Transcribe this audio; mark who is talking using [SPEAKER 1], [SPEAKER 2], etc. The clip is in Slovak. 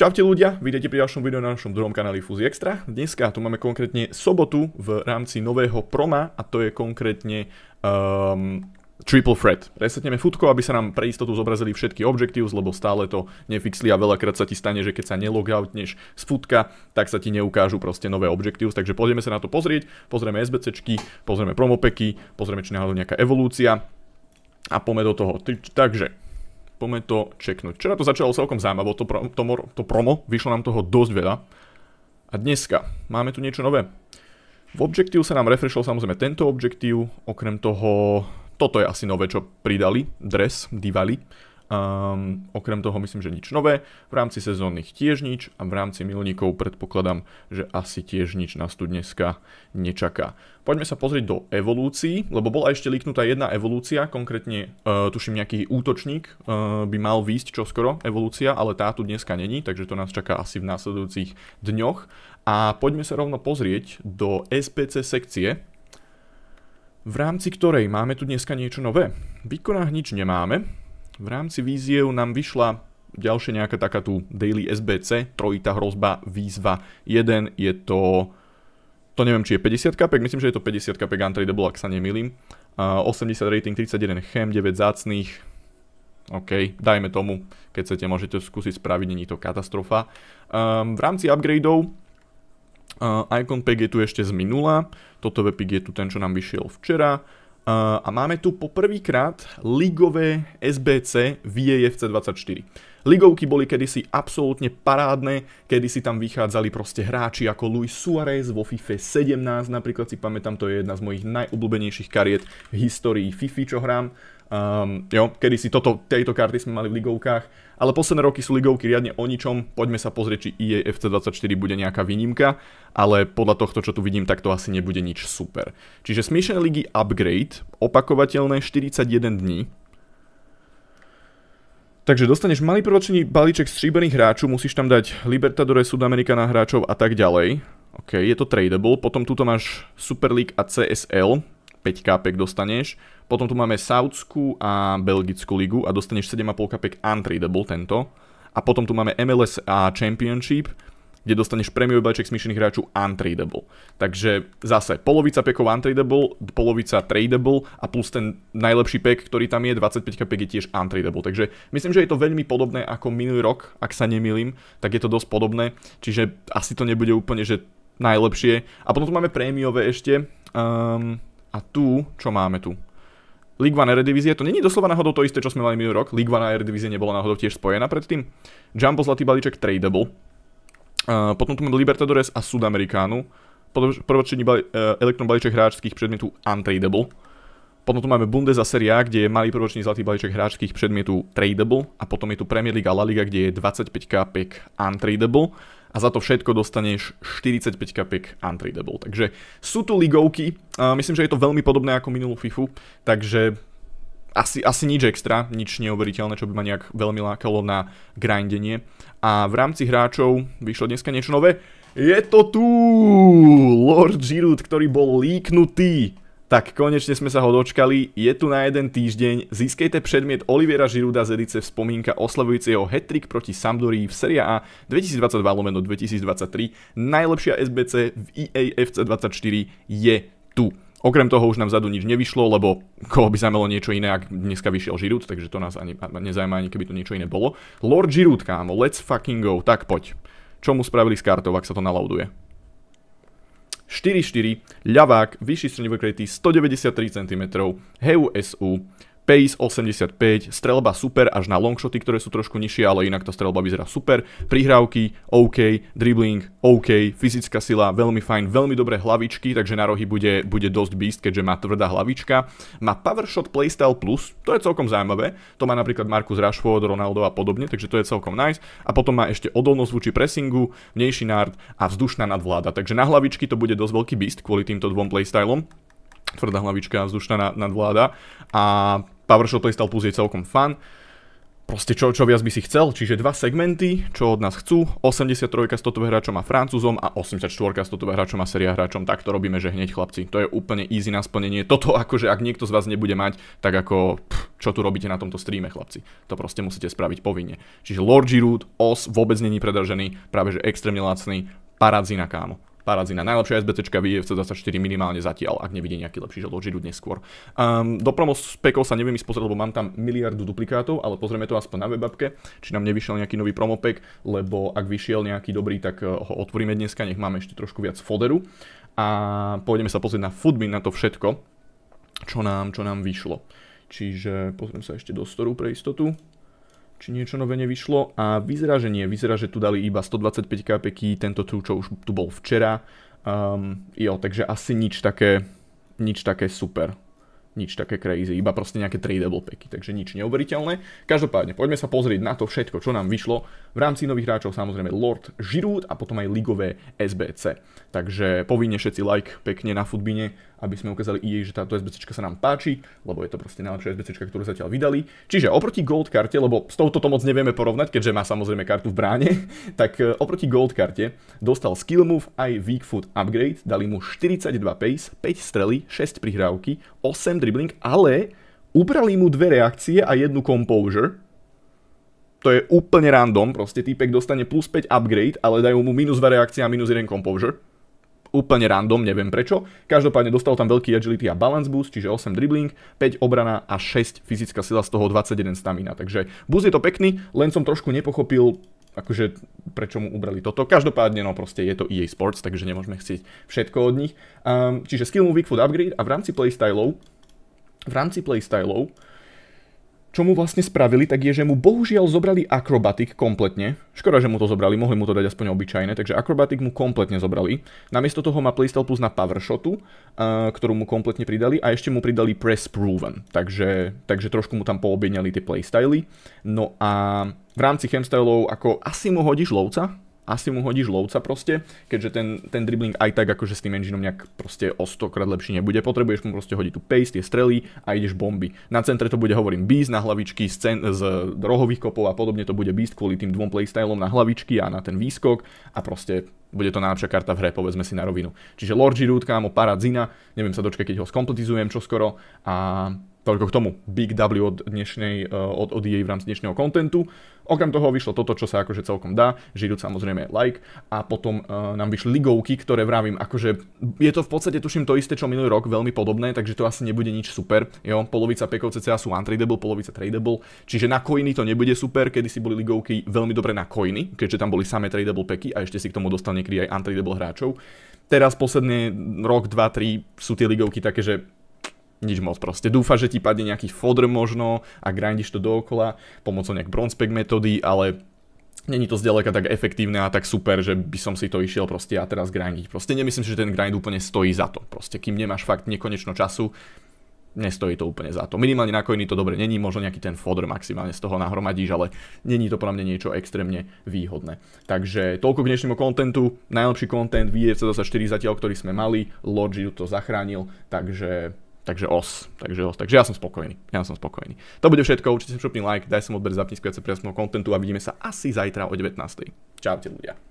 [SPEAKER 1] Čaute ľudia, vidíte pri ďalšom videu na našom druhom kanáli Fuzi Extra. Dneska tu máme konkrétne sobotu v rámci nového proma a to je konkrétne um, Triple Threat. Resetneme futko, aby sa nám pre istotu zobrazili všetky objectives, lebo stále to nefixli a veľakrát sa ti stane, že keď sa nelogoutneš z futka, tak sa ti neukážu proste nové objectives, takže pôjdeme sa na to pozrieť, pozrieme SBCčky, pozrieme promopeky, pozrieme či náhodou nejaká evolúcia a poďme do toho. Takže, poďme to čeknúť. Včera to začalo celkom zaujímavé, to, to, to promo, vyšlo nám toho dosť veľa. A dneska máme tu niečo nové. V objektív sa nám refreshol samozrejme tento objektív, okrem toho, toto je asi nové, čo pridali, dres, divali. Um, okrem toho myslím, že nič nové. V rámci sezónnych tiež nič a v rámci milníkov predpokladám, že asi tiež nič nás tu dneska nečaká. Poďme sa pozrieť do evolúcií, lebo bola ešte liknutá jedna evolúcia, konkrétne uh, tuším nejaký útočník uh, by mal výjsť čoskoro, evolúcia, ale tá tu dneska není, takže to nás čaká asi v následujúcich dňoch. A poďme sa rovno pozrieť do SPC sekcie, v rámci ktorej máme tu dneska niečo nové. Výkonách nič nemáme, v rámci víziev nám vyšla ďalšia nejaká taká tu daily SBC, trojita hrozba, výzva 1, je to, to neviem či je 50 kapek, myslím, že je to 50 kapek untradable, ak sa nemýlim. Uh, 80 rating, 31 chem, 9 zácných, OK, dajme tomu, keď chcete, môžete skúsiť spraviť, není to katastrofa. Um, v rámci upgradeov uh, Icon Pack je tu ešte z minula, toto webpick je tu ten, čo nám vyšiel včera. Eh, a máme tu poprvýkrát ligové SBC v 24 e Ligovky boli kedysi absolútne parádne, kedysi tam vychádzali proste hráči ako Luis Suarez vo FIFA 17, napríklad si pamätám, to je jedna z mojich najobľúbenejších kariet v histórii FIFA, čo hrám. Um, jo, kedy si toto, tejto karty sme mali v ligovkách, ale posledné roky sú ligovky riadne o ničom, poďme sa pozrieť, či EA FC24 bude nejaká výnimka, ale podľa tohto, čo tu vidím, tak to asi nebude nič super. Čiže smiešané ligy Upgrade, opakovateľné 41 dní, Takže dostaneš malý prvočný balíček stříbených hráčů, musíš tam dať Libertadores, Sudamerikana hráčov a tak ďalej. OK, je to tradable. Potom tuto máš Super League a CSL, 5 kápek dostaneš. Potom tu máme Saudskú a Belgickú ligu a dostaneš 7,5 kapek untradable tento. A potom tu máme MLS a Championship, kde dostaneš premiový balíček smyšlených hráčov untradeable. Takže zase polovica pekov untradeable, polovica tradable a plus ten najlepší pek, ktorý tam je, 25 pek je tiež untradeable. Takže myslím, že je to veľmi podobné ako minulý rok, ak sa nemýlim, tak je to dosť podobné, čiže asi to nebude úplne, že najlepšie. A potom tu máme prémiové ešte. Um, a tu, čo máme tu? League One Eredivisie, to není doslova náhodou to isté, čo sme mali minulý rok. League One Eredivisie nebola náhodou tiež spojená predtým. Jumbo Zlatý balíček Tradable, Uh, potom tu máme Libertadores a Sudamerikánu. Prvočení bali, uh, e, elektron balíček hráčských predmetov untradeable. Potom tu máme Bundes a Serie A, kde je malý prvočný zlatý balíček hráčských predmetov tradable a potom je tu Premier League a La Liga, kde je 25 kapiek untradable a za to všetko dostaneš 45 kapek untradable. Takže sú tu ligovky, myslím, že je to veľmi podobné ako minulú FIFU, takže asi, asi nič extra, nič neuveriteľné, čo by ma nejak veľmi lákalo na grindenie. A v rámci hráčov vyšlo dneska niečo nové. Je to tu! Lord Giroud, ktorý bol líknutý. Tak konečne sme sa ho dočkali, je tu na jeden týždeň, Získajte predmiet Oliviera Žiruda z edice Vzpomínka oslavujúci jeho proti Sampdorii v Serie A 2022 2023. Najlepšia SBC v EAFC 24 je tu. Okrem toho už nám vzadu nič nevyšlo, lebo koho by zaujímalo niečo iné, ak dneska vyšiel Žirút, takže to nás ani, nezaujíma ani keby to niečo iné bolo. Lord Žirút, kámo, let's fucking go, tak poď. Čo mu spravili s kartou, ak sa to nalauduje? 4-4, ľavák, vyšší stredivý 193 cm, HUSU, Pace 85, strelba super až na longshoty, ktoré sú trošku nižšie, ale inak tá strelba vyzerá super. Prihrávky, OK, dribbling, OK, fyzická sila, veľmi fajn, veľmi dobré hlavičky, takže na rohy bude, bude dosť beast, keďže má tvrdá hlavička. Má Powershot Playstyle Plus, to je celkom zaujímavé, to má napríklad Marcus Rashford, Ronaldo a podobne, takže to je celkom nice. A potom má ešte odolnosť voči pressingu, vnejší nard a vzdušná nadvláda, takže na hlavičky to bude dosť veľký beast kvôli týmto dvom playstylom tvrdá hlavička, vzdušná nadvláda a PowerShell Playstyle Plus je celkom fan. Proste čo, čo viac by si chcel, čiže dva segmenty, čo od nás chcú, 83 s totové hráčom a francúzom a 84 s totové hráčom a seria hráčom, tak to robíme, že hneď chlapci, to je úplne easy na splnenie, toto akože ak niekto z vás nebude mať, tak ako pff, čo tu robíte na tomto streame chlapci, to proste musíte spraviť povinne. Čiže Lord Giroud, OS vôbec není predražený, práve že extrémne lacný, paradzina kámo. Parazina. Najlepšia SBCčka v IFC24 minimálne zatiaľ, ak nevidí nejaký lepší že idú dnes skôr. Um, ehm, do promo spekov sa neviem ísť pozrieť, lebo mám tam miliardu duplikátov, ale pozrieme to aspoň na webapke, či nám nevyšiel nejaký nový promo pack, lebo ak vyšiel nejaký dobrý, tak eh, ho otvoríme dneska, nech máme ešte trošku viac foderu. A pôjdeme sa pozrieť na Foodmin, na to všetko, čo nám, čo nám vyšlo. Čiže pozriem sa ešte do storu pre istotu či niečo nové nevyšlo a vyzerá, že nie. Vyzerá, že tu dali iba 125 kpk, tento tu, čo už tu bol včera. Um, jo, takže asi nič také, nič také super. Nič také crazy, iba proste nejaké tradable packy, takže nič neuveriteľné. Každopádne, poďme sa pozrieť na to všetko, čo nám vyšlo. V rámci nových hráčov samozrejme Lord Giroud a potom aj ligové SBC. Takže povinne všetci like pekne na futbine aby sme ukázali jej, že táto SBC sa nám páči, lebo je to proste najlepšia SBC, ktorú zatiaľ vydali. Čiže oproti Gold karte, lebo s touto to moc nevieme porovnať, keďže má samozrejme kartu v bráne, tak e, oproti Gold karte dostal skill move aj weak foot upgrade, dali mu 42 pace, 5 strely, 6 prihrávky, 8 dribbling, ale ubrali mu dve reakcie a jednu composure, to je úplne random, proste týpek dostane plus 5 upgrade, ale dajú mu minus 2 reakcie a minus 1 composure úplne random, neviem prečo. Každopádne dostal tam veľký agility a balance boost, čiže 8 dribbling, 5 obrana a 6 fyzická sila, z toho 21 stamina. Takže boost je to pekný, len som trošku nepochopil, akože prečo mu ubrali toto. Každopádne, no proste je to EA Sports, takže nemôžeme chcieť všetko od nich. Um, čiže skill mu Weak Food Upgrade a v rámci playstylov, v rámci playstylov, čo mu vlastne spravili, tak je, že mu bohužiaľ zobrali akrobatik kompletne. Škoda, že mu to zobrali, mohli mu to dať aspoň obyčajné, takže akrobatik mu kompletne zobrali. Namiesto toho má playstyle plus na powershotu, uh, ktorú mu kompletne pridali a ešte mu pridali press proven, takže, takže trošku mu tam poobjednali tie playstyly. No a v rámci chemstylov, ako asi mu hodíš lovca, asi mu hodíš lovca proste, keďže ten, ten dribbling aj tak akože s tým engineom nejak proste o 100 krát lepší nebude. Potrebuješ mu proste hodiť tu pace, tie strely a ideš bomby. Na centre to bude, hovorím, beast na hlavičky z, cen, z rohových kopov a podobne to bude beast kvôli tým dvom playstylom na hlavičky a na ten výskok a proste bude to najlepšia karta v hre, povedzme si na rovinu. Čiže Lord Giroud, kámo, Paradzina, neviem sa dočkať, keď ho skompletizujem čoskoro a Toľko k tomu. Big W od, dnešnej, eh, od, od v rámci dnešného kontentu. Okrem toho vyšlo toto, čo sa akože celkom dá. Židu samozrejme like. A potom uh, nám vyšli ligovky, ktoré vravím, akože je to v podstate, tuším, to isté, čo minulý rok, veľmi podobné, takže to asi nebude nič super. Jo, polovica pekov CCA sú untradable, polovica tradable. Čiže na coiny to nebude super, kedy si boli ligovky veľmi dobre na coiny, keďže tam boli samé tradable peky a ešte si k tomu dostal niekedy aj untradable hráčov. Teraz posledný rok, dva, tri sú tie ligovky také, že nič moc proste. Dúfa, že ti padne nejaký fodr možno a grindíš to dookola pomocou nejak pack metódy, ale není to zďaleka tak efektívne a tak super, že by som si to išiel proste a teraz grindiť. Proste nemyslím si, že ten grind úplne stojí za to. Proste kým nemáš fakt nekonečno času, nestojí to úplne za to. Minimálne na coiny to dobre není, možno nejaký ten fodr maximálne z toho nahromadíš, ale není to podľa mňa niečo extrémne výhodné. Takže toľko k dnešnému kontentu, najlepší kontent v IFC24 zatiaľ, ktorý sme mali, Lodge to zachránil, takže Takže os, takže os. Takže ja som spokojný. Ja som spokojný. To bude všetko. Určite si šupni like, daj som odber, zapni skviace presného kontentu a vidíme sa asi zajtra o 19. Čaute ľudia.